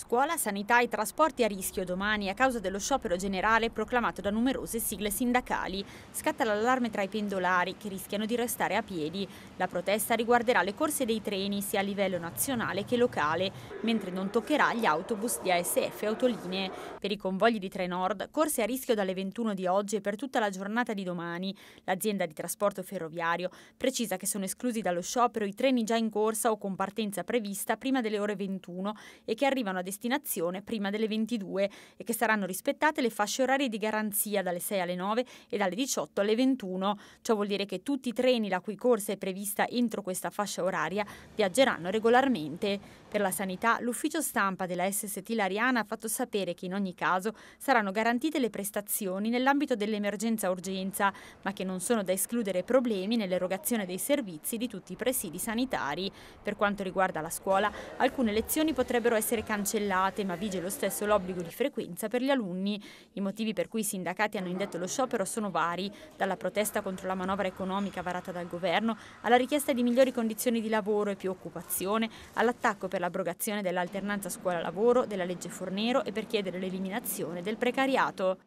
Scuola, sanità e trasporti a rischio domani a causa dello sciopero generale proclamato da numerose sigle sindacali. Scatta l'allarme tra i pendolari che rischiano di restare a piedi. La protesta riguarderà le corse dei treni sia a livello nazionale che locale, mentre non toccherà gli autobus di ASF e autolinee. Per i convogli di Trenord, corse a rischio dalle 21 di oggi e per tutta la giornata di domani. L'azienda di trasporto ferroviario precisa che sono esclusi dallo sciopero i treni già in corsa o con partenza prevista prima delle ore 21 e che arrivano ad destinazione prima delle 22 e che saranno rispettate le fasce orarie di garanzia dalle 6 alle 9 e dalle 18 alle 21. Ciò vuol dire che tutti i treni la cui corsa è prevista entro questa fascia oraria viaggeranno regolarmente. Per la sanità, l'ufficio stampa della SST Lariana ha fatto sapere che in ogni caso saranno garantite le prestazioni nell'ambito dell'emergenza-urgenza, ma che non sono da escludere problemi nell'erogazione dei servizi di tutti i presidi sanitari. Per quanto riguarda la scuola, alcune lezioni potrebbero essere cancellate cartellate, ma vige lo stesso l'obbligo di frequenza per gli alunni. I motivi per cui i sindacati hanno indetto lo sciopero sono vari, dalla protesta contro la manovra economica varata dal governo, alla richiesta di migliori condizioni di lavoro e più occupazione, all'attacco per l'abrogazione dell'alternanza scuola-lavoro, della legge Fornero e per chiedere l'eliminazione del precariato.